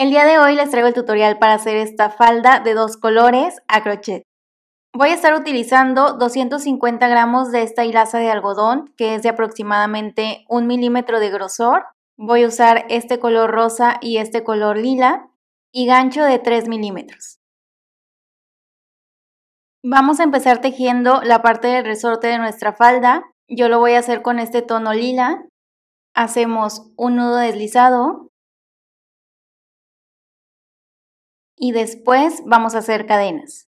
El día de hoy les traigo el tutorial para hacer esta falda de dos colores a crochet. Voy a estar utilizando 250 gramos de esta hilaza de algodón que es de aproximadamente un milímetro de grosor. Voy a usar este color rosa y este color lila y gancho de 3 milímetros. Vamos a empezar tejiendo la parte del resorte de nuestra falda. Yo lo voy a hacer con este tono lila. Hacemos un nudo deslizado, y después vamos a hacer cadenas.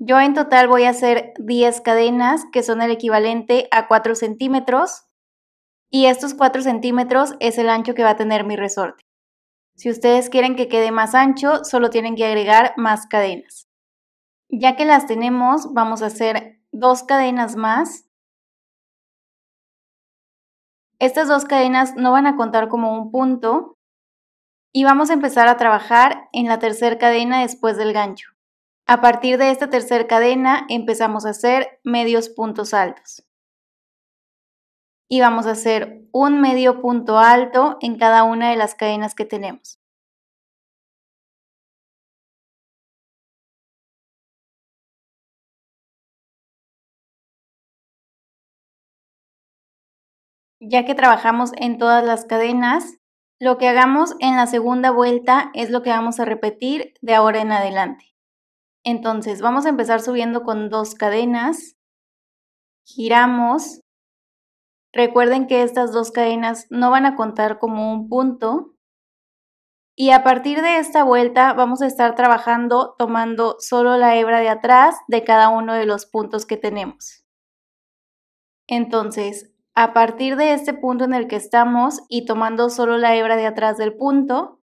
Yo en total voy a hacer 10 cadenas que son el equivalente a 4 centímetros y estos 4 centímetros es el ancho que va a tener mi resorte. Si ustedes quieren que quede más ancho, solo tienen que agregar más cadenas. Ya que las tenemos, vamos a hacer dos cadenas más. Estas dos cadenas no van a contar como un punto, y vamos a empezar a trabajar en la tercera cadena después del gancho. A partir de esta tercera cadena empezamos a hacer medios puntos altos. Y vamos a hacer un medio punto alto en cada una de las cadenas que tenemos. Ya que trabajamos en todas las cadenas, lo que hagamos en la segunda vuelta es lo que vamos a repetir de ahora en adelante. Entonces vamos a empezar subiendo con dos cadenas, giramos. Recuerden que estas dos cadenas no van a contar como un punto. Y a partir de esta vuelta vamos a estar trabajando tomando solo la hebra de atrás de cada uno de los puntos que tenemos. Entonces, a partir de este punto en el que estamos y tomando solo la hebra de atrás del punto,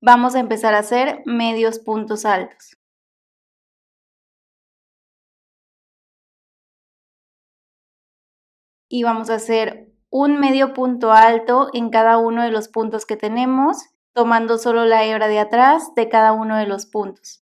vamos a empezar a hacer medios puntos altos. Y vamos a hacer un medio punto alto en cada uno de los puntos que tenemos, tomando solo la hebra de atrás de cada uno de los puntos.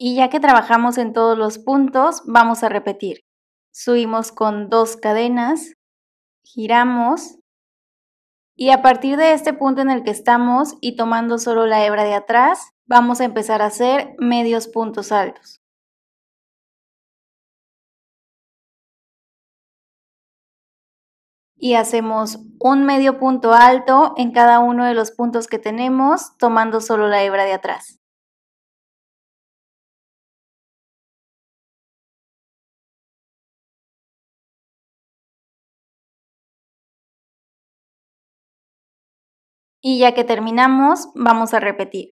Y ya que trabajamos en todos los puntos, vamos a repetir. Subimos con dos cadenas, giramos y a partir de este punto en el que estamos y tomando solo la hebra de atrás, vamos a empezar a hacer medios puntos altos. Y hacemos un medio punto alto en cada uno de los puntos que tenemos, tomando solo la hebra de atrás. Y ya que terminamos, vamos a repetir.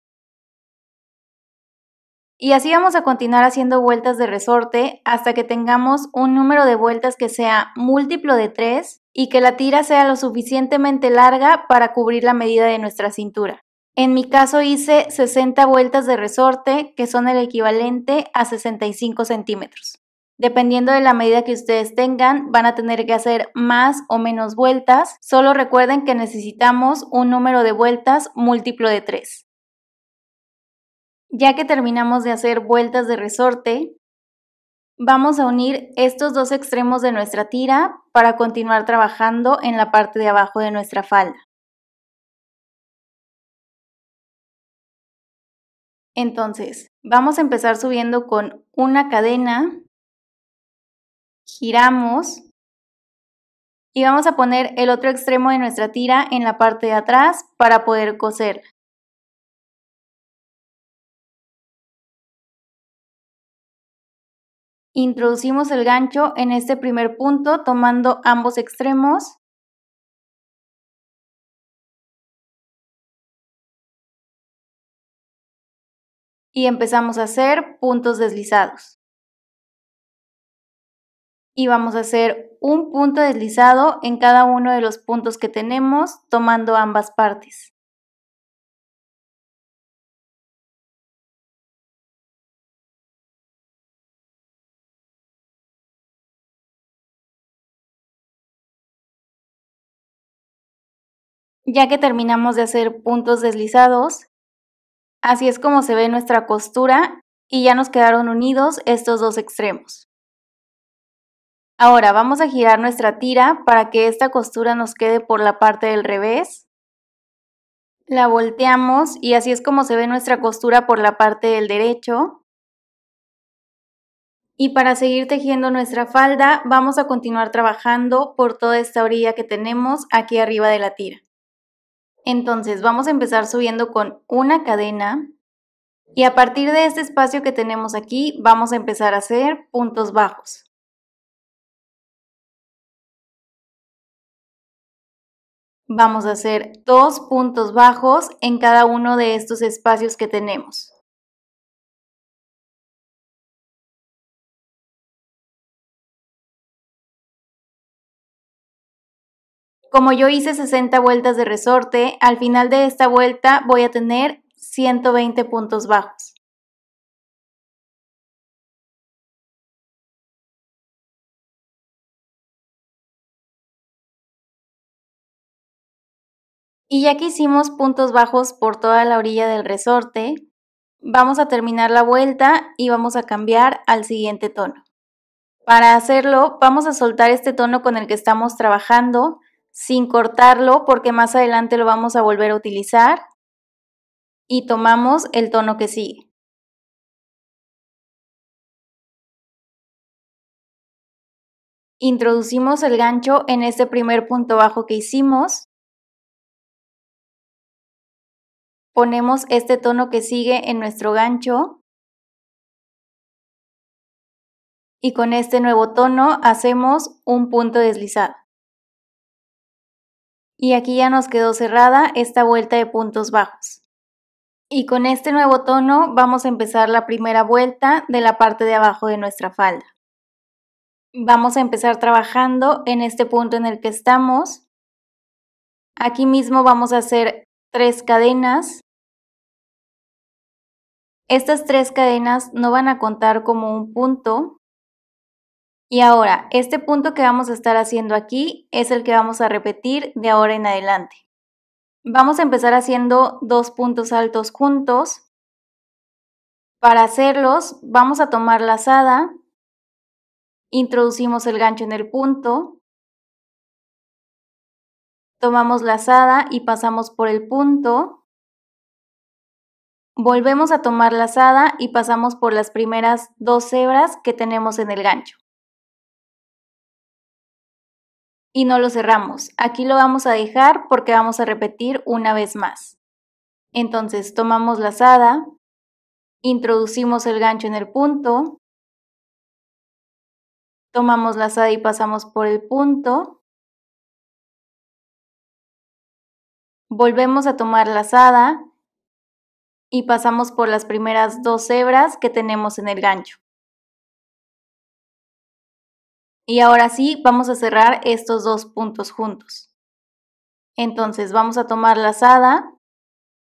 Y así vamos a continuar haciendo vueltas de resorte hasta que tengamos un número de vueltas que sea múltiplo de 3 y que la tira sea lo suficientemente larga para cubrir la medida de nuestra cintura. En mi caso hice 60 vueltas de resorte que son el equivalente a 65 centímetros. Dependiendo de la medida que ustedes tengan, van a tener que hacer más o menos vueltas. Solo recuerden que necesitamos un número de vueltas múltiplo de 3. Ya que terminamos de hacer vueltas de resorte, vamos a unir estos dos extremos de nuestra tira para continuar trabajando en la parte de abajo de nuestra falda. Entonces, vamos a empezar subiendo con una cadena giramos y vamos a poner el otro extremo de nuestra tira en la parte de atrás para poder coser. Introducimos el gancho en este primer punto tomando ambos extremos. Y empezamos a hacer puntos deslizados y vamos a hacer un punto deslizado en cada uno de los puntos que tenemos tomando ambas partes. Ya que terminamos de hacer puntos deslizados, así es como se ve nuestra costura y ya nos quedaron unidos estos dos extremos. Ahora vamos a girar nuestra tira para que esta costura nos quede por la parte del revés. La volteamos y así es como se ve nuestra costura por la parte del derecho. Y para seguir tejiendo nuestra falda vamos a continuar trabajando por toda esta orilla que tenemos aquí arriba de la tira. Entonces vamos a empezar subiendo con una cadena y a partir de este espacio que tenemos aquí vamos a empezar a hacer puntos bajos. Vamos a hacer dos puntos bajos en cada uno de estos espacios que tenemos. Como yo hice 60 vueltas de resorte, al final de esta vuelta voy a tener 120 puntos bajos. Y ya que hicimos puntos bajos por toda la orilla del resorte, vamos a terminar la vuelta y vamos a cambiar al siguiente tono. Para hacerlo, vamos a soltar este tono con el que estamos trabajando sin cortarlo porque más adelante lo vamos a volver a utilizar y tomamos el tono que sigue. Introducimos el gancho en este primer punto bajo que hicimos ponemos este tono que sigue en nuestro gancho y con este nuevo tono hacemos un punto deslizado. Y aquí ya nos quedó cerrada esta vuelta de puntos bajos. Y con este nuevo tono vamos a empezar la primera vuelta de la parte de abajo de nuestra falda. Vamos a empezar trabajando en este punto en el que estamos. Aquí mismo vamos a hacer tres cadenas. Estas tres cadenas no van a contar como un punto. Y ahora, este punto que vamos a estar haciendo aquí es el que vamos a repetir de ahora en adelante. Vamos a empezar haciendo dos puntos altos juntos. Para hacerlos, vamos a tomar la lazada, introducimos el gancho en el punto, tomamos la lazada y pasamos por el punto, volvemos a tomar la lazada y pasamos por las primeras dos hebras que tenemos en el gancho. Y no lo cerramos. Aquí lo vamos a dejar porque vamos a repetir una vez más. Entonces tomamos la lazada, introducimos el gancho en el punto, tomamos la lazada y pasamos por el punto, Volvemos a tomar la lazada y pasamos por las primeras dos hebras que tenemos en el gancho. Y ahora sí, vamos a cerrar estos dos puntos juntos. Entonces vamos a tomar la lazada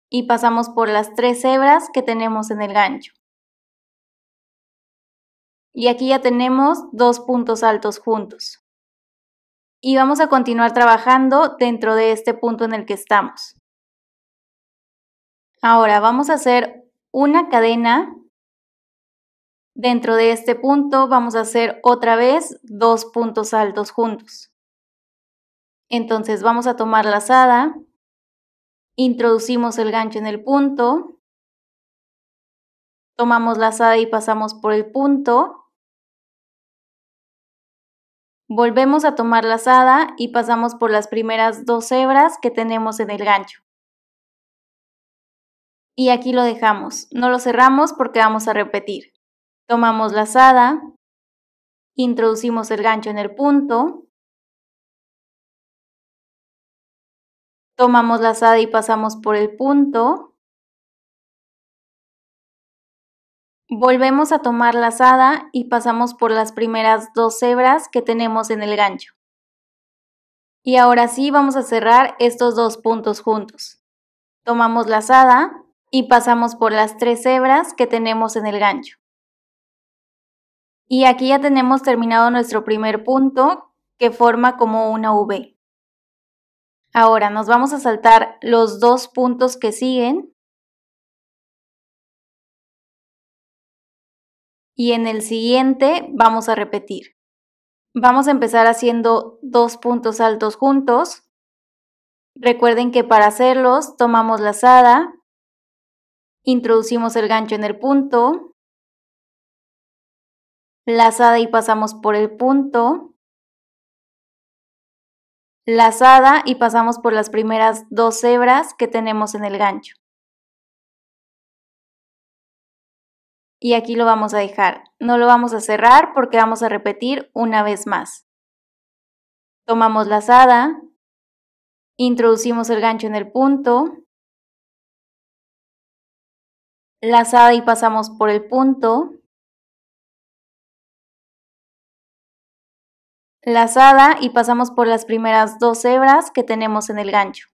y pasamos por las tres hebras que tenemos en el gancho. Y aquí ya tenemos dos puntos altos juntos y vamos a continuar trabajando dentro de este punto en el que estamos. Ahora vamos a hacer una cadena. Dentro de este punto vamos a hacer otra vez dos puntos altos juntos. Entonces vamos a tomar la lazada, introducimos el gancho en el punto, tomamos la lazada y pasamos por el punto, Volvemos a tomar la y pasamos por las primeras dos hebras que tenemos en el gancho. Y aquí lo dejamos, no lo cerramos porque vamos a repetir. Tomamos la introducimos el gancho en el punto, tomamos la y pasamos por el punto, Volvemos a tomar la y pasamos por las primeras dos hebras que tenemos en el gancho. Y ahora sí vamos a cerrar estos dos puntos juntos. Tomamos la lazada y pasamos por las tres hebras que tenemos en el gancho. Y aquí ya tenemos terminado nuestro primer punto que forma como una V. Ahora nos vamos a saltar los dos puntos que siguen y en el siguiente vamos a repetir. Vamos a empezar haciendo dos puntos altos juntos. Recuerden que para hacerlos tomamos lazada, introducimos el gancho en el punto, lazada y pasamos por el punto, lazada y pasamos por las primeras dos hebras que tenemos en el gancho. y aquí lo vamos a dejar. No lo vamos a cerrar porque vamos a repetir una vez más. Tomamos lazada, introducimos el gancho en el punto, lazada y pasamos por el punto, lazada y pasamos por las primeras dos hebras que tenemos en el gancho.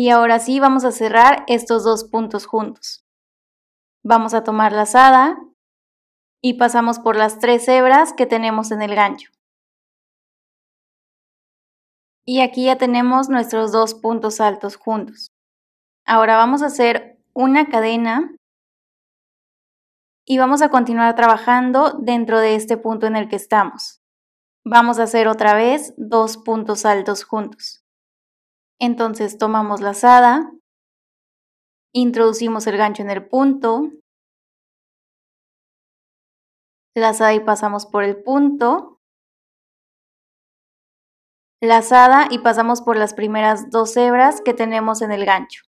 Y ahora sí vamos a cerrar estos dos puntos juntos. Vamos a tomar la lazada y pasamos por las tres hebras que tenemos en el gancho. Y aquí ya tenemos nuestros dos puntos altos juntos. Ahora vamos a hacer una cadena y vamos a continuar trabajando dentro de este punto en el que estamos. Vamos a hacer otra vez dos puntos altos juntos. Entonces tomamos la lazada, introducimos el gancho en el punto, lazada y pasamos por el punto, lazada y pasamos por las primeras dos hebras que tenemos en el gancho.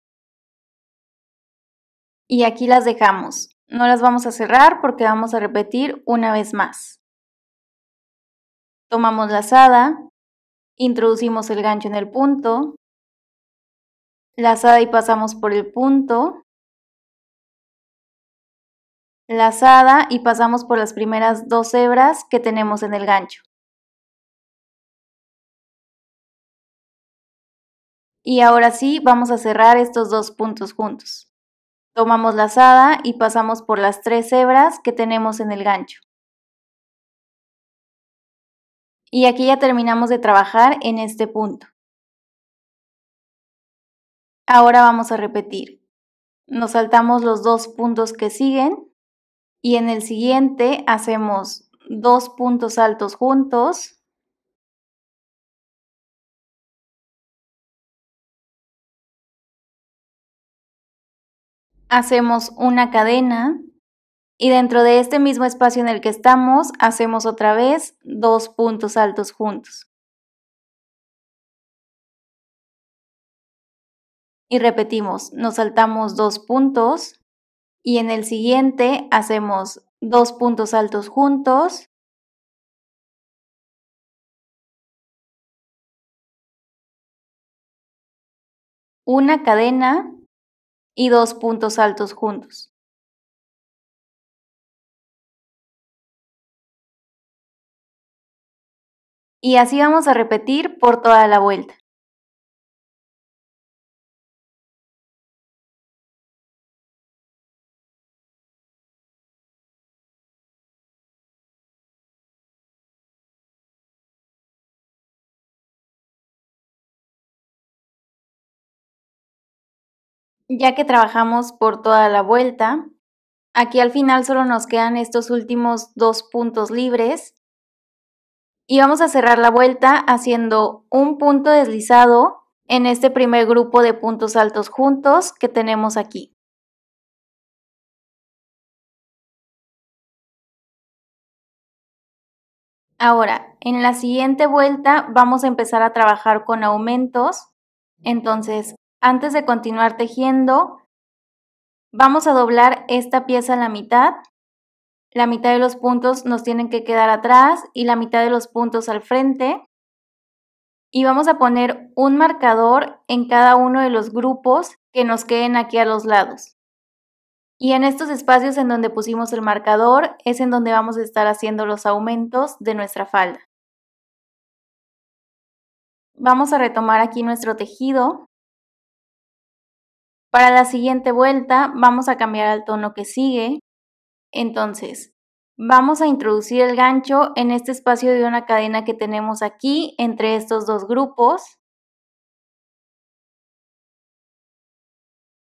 Y aquí las dejamos. No las vamos a cerrar porque vamos a repetir una vez más. Tomamos la lazada, introducimos el gancho en el punto, lazada y pasamos por el punto, lazada y pasamos por las primeras dos hebras que tenemos en el gancho. Y ahora sí, vamos a cerrar estos dos puntos juntos. Tomamos lazada y pasamos por las tres hebras que tenemos en el gancho. Y aquí ya terminamos de trabajar en este punto. Ahora vamos a repetir. Nos saltamos los dos puntos que siguen y en el siguiente hacemos dos puntos altos juntos. Hacemos una cadena y dentro de este mismo espacio en el que estamos hacemos otra vez dos puntos altos juntos. y repetimos, nos saltamos dos puntos y en el siguiente hacemos dos puntos altos juntos una cadena y dos puntos altos juntos. Y así vamos a repetir por toda la vuelta. Ya que trabajamos por toda la vuelta, aquí al final solo nos quedan estos últimos dos puntos libres. Y vamos a cerrar la vuelta haciendo un punto deslizado en este primer grupo de puntos altos juntos que tenemos aquí. Ahora, en la siguiente vuelta vamos a empezar a trabajar con aumentos. Entonces, antes de continuar tejiendo, vamos a doblar esta pieza a la mitad. La mitad de los puntos nos tienen que quedar atrás y la mitad de los puntos al frente. Y vamos a poner un marcador en cada uno de los grupos que nos queden aquí a los lados. Y en estos espacios en donde pusimos el marcador es en donde vamos a estar haciendo los aumentos de nuestra falda. Vamos a retomar aquí nuestro tejido. Para la siguiente vuelta vamos a cambiar al tono que sigue. Entonces, vamos a introducir el gancho en este espacio de una cadena que tenemos aquí entre estos dos grupos.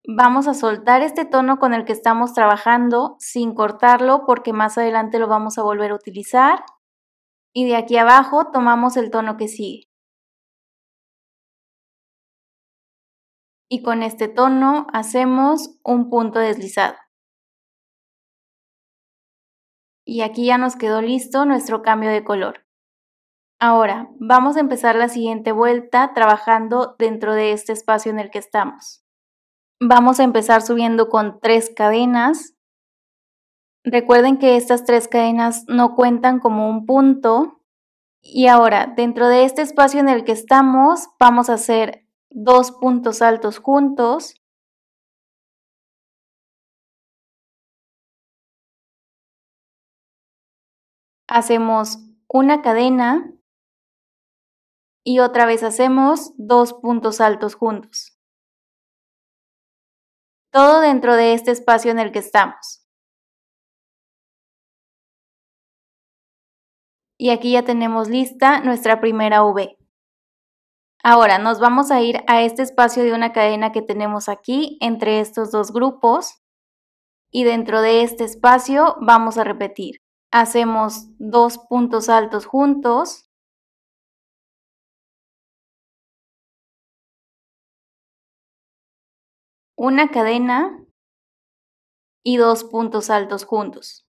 Vamos a soltar este tono con el que estamos trabajando sin cortarlo porque más adelante lo vamos a volver a utilizar. Y de aquí abajo tomamos el tono que sigue. y con este tono hacemos un punto deslizado. Y aquí ya nos quedó listo nuestro cambio de color. Ahora, vamos a empezar la siguiente vuelta trabajando dentro de este espacio en el que estamos. Vamos a empezar subiendo con tres cadenas. Recuerden que estas tres cadenas no cuentan como un punto. Y ahora, dentro de este espacio en el que estamos, vamos a hacer dos puntos altos juntos. Hacemos una cadena y otra vez hacemos dos puntos altos juntos. Todo dentro de este espacio en el que estamos. Y aquí ya tenemos lista nuestra primera V. Ahora nos vamos a ir a este espacio de una cadena que tenemos aquí entre estos dos grupos y dentro de este espacio vamos a repetir. Hacemos dos puntos altos juntos. Una cadena y dos puntos altos juntos.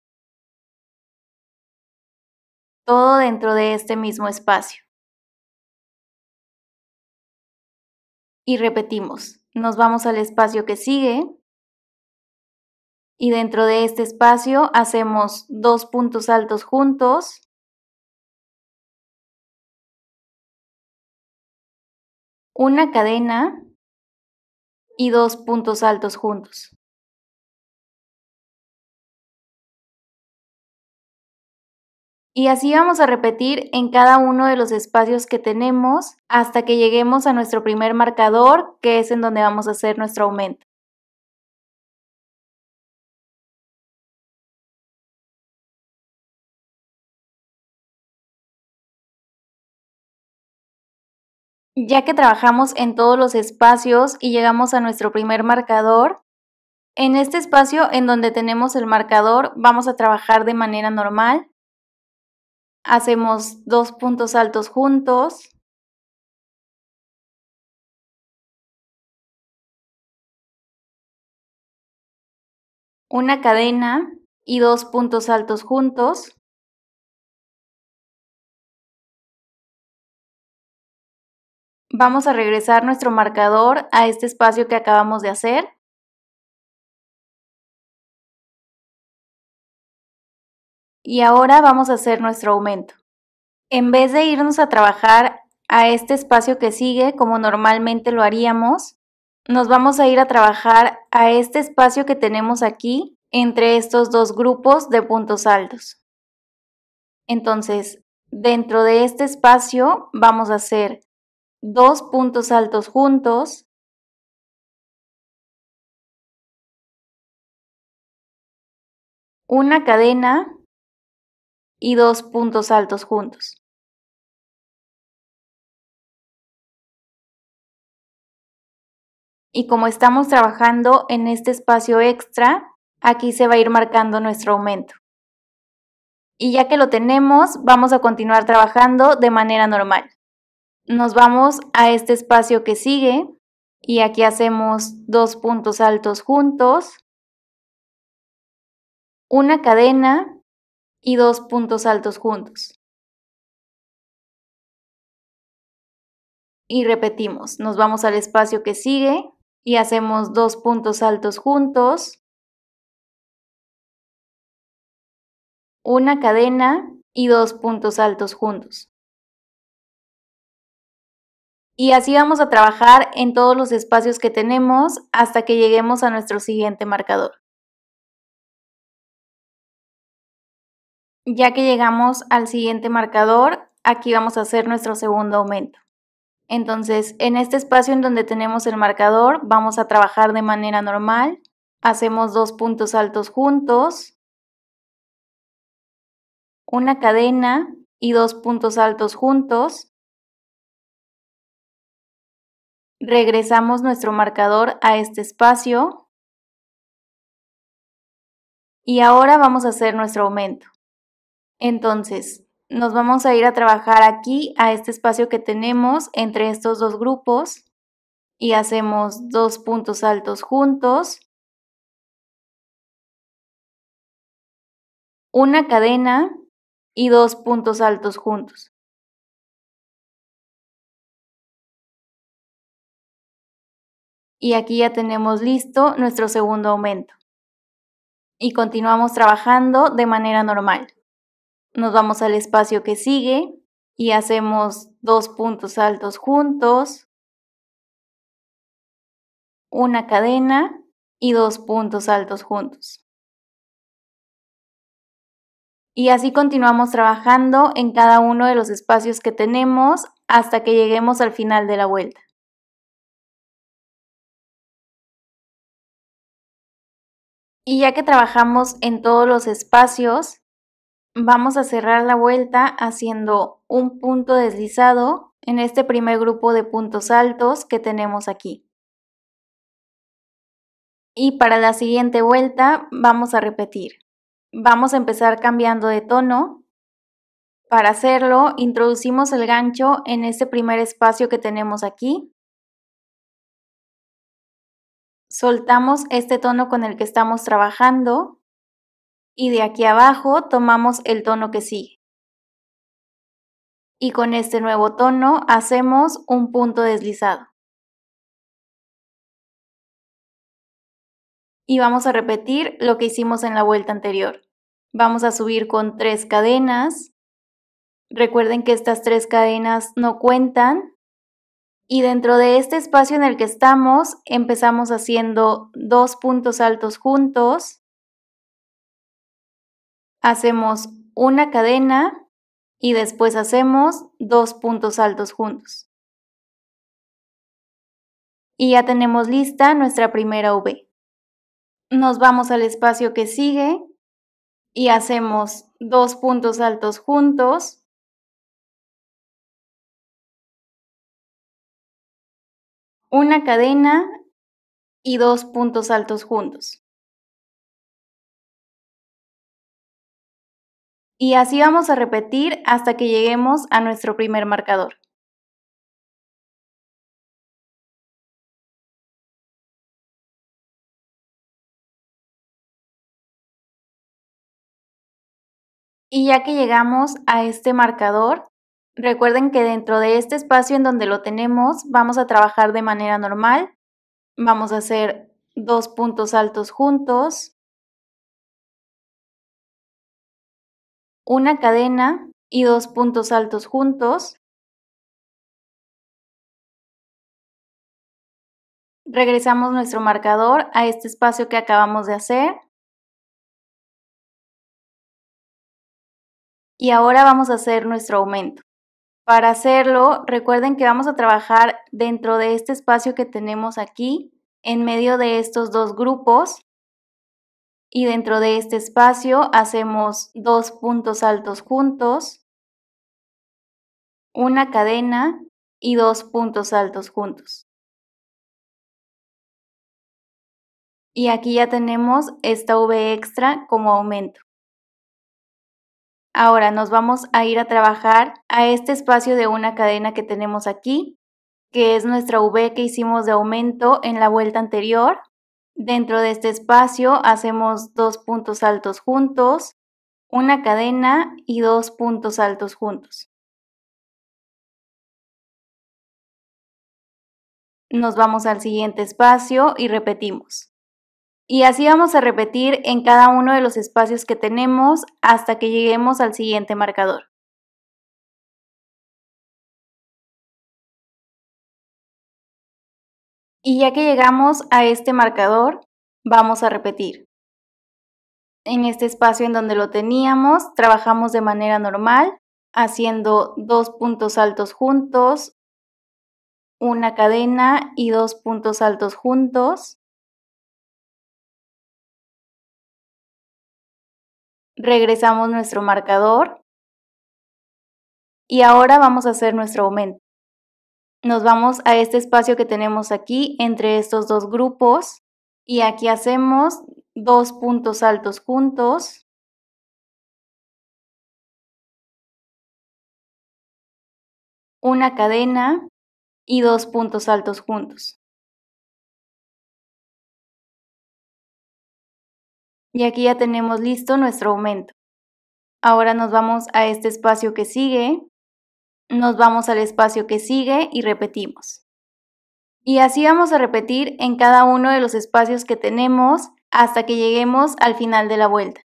Todo dentro de este mismo espacio. y repetimos, nos vamos al espacio que sigue y dentro de este espacio hacemos dos puntos altos juntos. Una cadena y dos puntos altos juntos. Y así vamos a repetir en cada uno de los espacios que tenemos hasta que lleguemos a nuestro primer marcador, que es en donde vamos a hacer nuestro aumento. Ya que trabajamos en todos los espacios y llegamos a nuestro primer marcador, en este espacio en donde tenemos el marcador vamos a trabajar de manera normal Hacemos dos puntos altos juntos. Una cadena y dos puntos altos juntos. Vamos a regresar nuestro marcador a este espacio que acabamos de hacer. y ahora vamos a hacer nuestro aumento. En vez de irnos a trabajar a este espacio que sigue como normalmente lo haríamos, nos vamos a ir a trabajar a este espacio que tenemos aquí entre estos dos grupos de puntos altos. Entonces, dentro de este espacio vamos a hacer dos puntos altos juntos, una cadena y dos puntos altos juntos. Y como estamos trabajando en este espacio extra, aquí se va a ir marcando nuestro aumento. Y ya que lo tenemos, vamos a continuar trabajando de manera normal. Nos vamos a este espacio que sigue y aquí hacemos dos puntos altos juntos, una cadena y dos puntos altos juntos. Y repetimos, nos vamos al espacio que sigue y hacemos dos puntos altos juntos, una cadena y dos puntos altos juntos. Y así vamos a trabajar en todos los espacios que tenemos hasta que lleguemos a nuestro siguiente marcador. Ya que llegamos al siguiente marcador, aquí vamos a hacer nuestro segundo aumento. Entonces, en este espacio en donde tenemos el marcador, vamos a trabajar de manera normal. Hacemos dos puntos altos juntos, una cadena y dos puntos altos juntos. Regresamos nuestro marcador a este espacio. Y ahora vamos a hacer nuestro aumento. Entonces, nos vamos a ir a trabajar aquí a este espacio que tenemos entre estos dos grupos y hacemos dos puntos altos juntos, una cadena y dos puntos altos juntos. Y aquí ya tenemos listo nuestro segundo aumento. Y continuamos trabajando de manera normal. Nos vamos al espacio que sigue y hacemos dos puntos altos juntos, una cadena y dos puntos altos juntos. Y así continuamos trabajando en cada uno de los espacios que tenemos hasta que lleguemos al final de la vuelta. Y ya que trabajamos en todos los espacios, Vamos a cerrar la vuelta haciendo un punto deslizado en este primer grupo de puntos altos que tenemos aquí. Y para la siguiente vuelta vamos a repetir. Vamos a empezar cambiando de tono. Para hacerlo introducimos el gancho en este primer espacio que tenemos aquí. Soltamos este tono con el que estamos trabajando y de aquí abajo tomamos el tono que sigue. Y con este nuevo tono hacemos un punto deslizado. Y vamos a repetir lo que hicimos en la vuelta anterior. Vamos a subir con tres cadenas. Recuerden que estas tres cadenas no cuentan. Y dentro de este espacio en el que estamos, empezamos haciendo dos puntos altos juntos, hacemos una cadena y después hacemos dos puntos altos juntos. Y ya tenemos lista nuestra primera V. Nos vamos al espacio que sigue y hacemos dos puntos altos juntos. Una cadena y dos puntos altos juntos. Y así vamos a repetir hasta que lleguemos a nuestro primer marcador. Y ya que llegamos a este marcador, recuerden que dentro de este espacio en donde lo tenemos vamos a trabajar de manera normal. Vamos a hacer dos puntos altos juntos, una cadena y dos puntos altos juntos. Regresamos nuestro marcador a este espacio que acabamos de hacer. Y ahora vamos a hacer nuestro aumento. Para hacerlo, recuerden que vamos a trabajar dentro de este espacio que tenemos aquí, en medio de estos dos grupos y dentro de este espacio hacemos dos puntos altos juntos, una cadena y dos puntos altos juntos. Y aquí ya tenemos esta V extra como aumento. Ahora nos vamos a ir a trabajar a este espacio de una cadena que tenemos aquí, que es nuestra V que hicimos de aumento en la vuelta anterior. Dentro de este espacio hacemos dos puntos altos juntos, una cadena y dos puntos altos juntos. Nos vamos al siguiente espacio y repetimos. Y así vamos a repetir en cada uno de los espacios que tenemos hasta que lleguemos al siguiente marcador. Y ya que llegamos a este marcador, vamos a repetir. En este espacio en donde lo teníamos, trabajamos de manera normal, haciendo dos puntos altos juntos, una cadena y dos puntos altos juntos. Regresamos nuestro marcador y ahora vamos a hacer nuestro aumento nos vamos a este espacio que tenemos aquí entre estos dos grupos y aquí hacemos dos puntos altos juntos. Una cadena y dos puntos altos juntos. Y aquí ya tenemos listo nuestro aumento. Ahora nos vamos a este espacio que sigue nos vamos al espacio que sigue y repetimos. Y así vamos a repetir en cada uno de los espacios que tenemos hasta que lleguemos al final de la vuelta.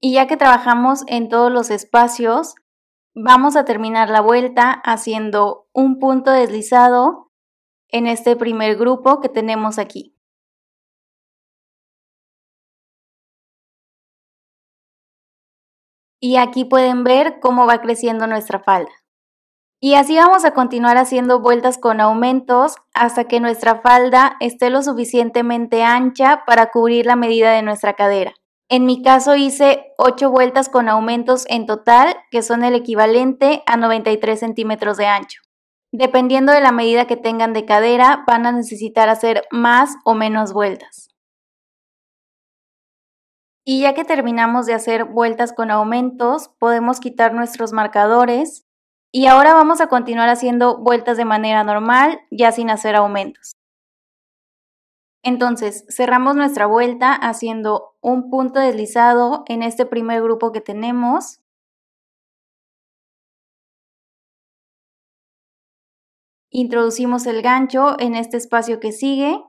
Y ya que trabajamos en todos los espacios, vamos a terminar la vuelta haciendo un punto deslizado en este primer grupo que tenemos aquí. y aquí pueden ver cómo va creciendo nuestra falda. Y así vamos a continuar haciendo vueltas con aumentos hasta que nuestra falda esté lo suficientemente ancha para cubrir la medida de nuestra cadera. En mi caso hice 8 vueltas con aumentos en total, que son el equivalente a 93 centímetros de ancho. Dependiendo de la medida que tengan de cadera, van a necesitar hacer más o menos vueltas. Y ya que terminamos de hacer vueltas con aumentos, podemos quitar nuestros marcadores y ahora vamos a continuar haciendo vueltas de manera normal, ya sin hacer aumentos. Entonces, cerramos nuestra vuelta haciendo un punto deslizado en este primer grupo que tenemos. Introducimos el gancho en este espacio que sigue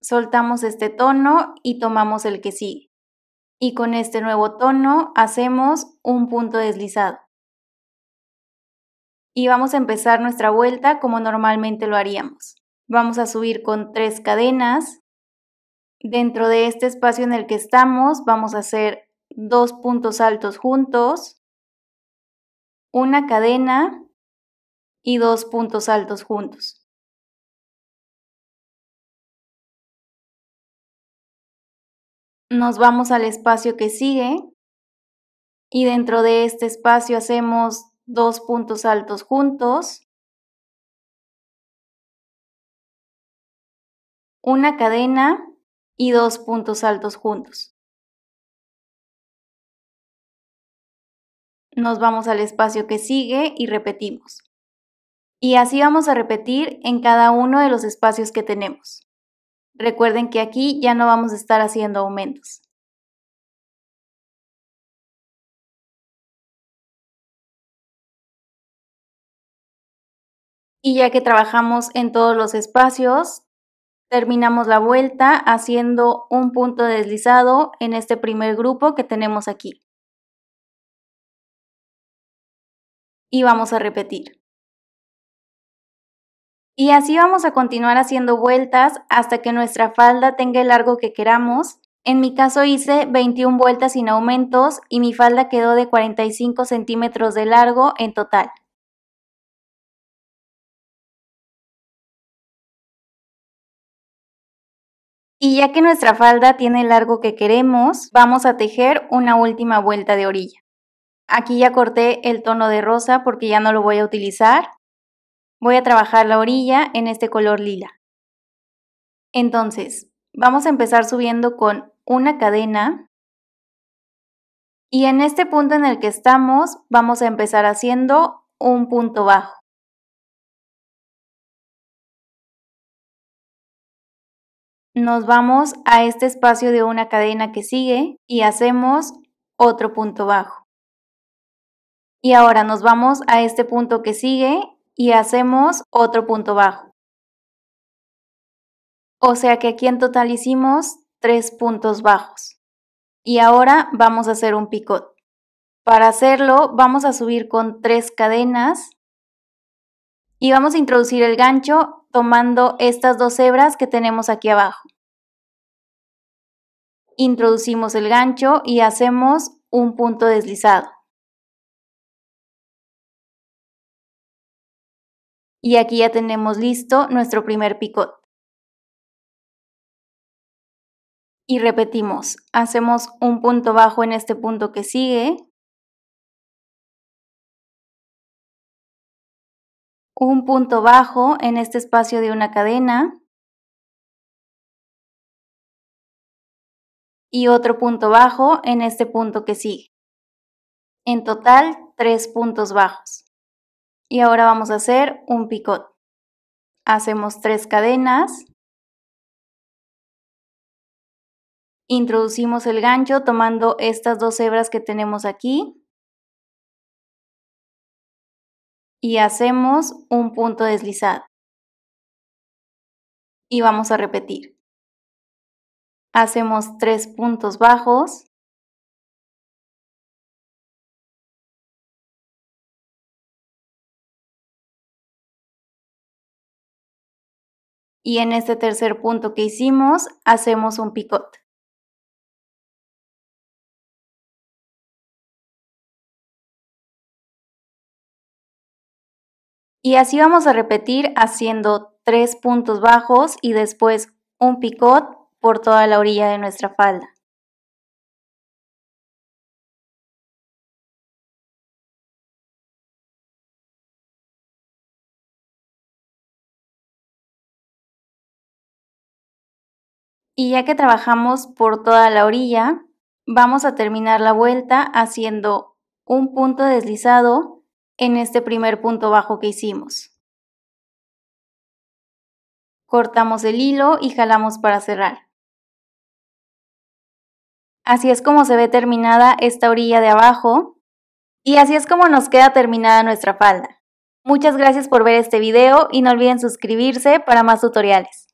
soltamos este tono y tomamos el que sigue. Y con este nuevo tono hacemos un punto deslizado. Y vamos a empezar nuestra vuelta como normalmente lo haríamos. Vamos a subir con tres cadenas. Dentro de este espacio en el que estamos vamos a hacer dos puntos altos juntos, una cadena y dos puntos altos juntos. Nos vamos al espacio que sigue y dentro de este espacio hacemos dos puntos altos juntos, una cadena y dos puntos altos juntos. Nos vamos al espacio que sigue y repetimos. Y así vamos a repetir en cada uno de los espacios que tenemos. Recuerden que aquí ya no vamos a estar haciendo aumentos. Y ya que trabajamos en todos los espacios, terminamos la vuelta haciendo un punto deslizado en este primer grupo que tenemos aquí. Y vamos a repetir. Y así vamos a continuar haciendo vueltas hasta que nuestra falda tenga el largo que queramos. En mi caso hice 21 vueltas sin aumentos y mi falda quedó de 45 centímetros de largo en total. Y ya que nuestra falda tiene el largo que queremos, vamos a tejer una última vuelta de orilla. Aquí ya corté el tono de rosa porque ya no lo voy a utilizar. Voy a trabajar la orilla en este color lila. Entonces, vamos a empezar subiendo con una cadena. Y en este punto en el que estamos, vamos a empezar haciendo un punto bajo. Nos vamos a este espacio de una cadena que sigue y hacemos otro punto bajo. Y ahora nos vamos a este punto que sigue y hacemos otro punto bajo. O sea que aquí en total hicimos tres puntos bajos. Y ahora vamos a hacer un picot. Para hacerlo vamos a subir con tres cadenas y vamos a introducir el gancho tomando estas dos hebras que tenemos aquí abajo. Introducimos el gancho y hacemos un punto deslizado. Y aquí ya tenemos listo nuestro primer picot. Y repetimos, hacemos un punto bajo en este punto que sigue, un punto bajo en este espacio de una cadena y otro punto bajo en este punto que sigue. En total, tres puntos bajos. Y ahora vamos a hacer un picot. Hacemos tres cadenas. Introducimos el gancho tomando estas dos hebras que tenemos aquí. Y hacemos un punto deslizado. Y vamos a repetir. Hacemos tres puntos bajos. y en este tercer punto que hicimos hacemos un picot. Y así vamos a repetir haciendo tres puntos bajos y después un picot por toda la orilla de nuestra falda. Y ya que trabajamos por toda la orilla, vamos a terminar la vuelta haciendo un punto deslizado en este primer punto bajo que hicimos. Cortamos el hilo y jalamos para cerrar. Así es como se ve terminada esta orilla de abajo y así es como nos queda terminada nuestra falda. Muchas gracias por ver este video y no olviden suscribirse para más tutoriales.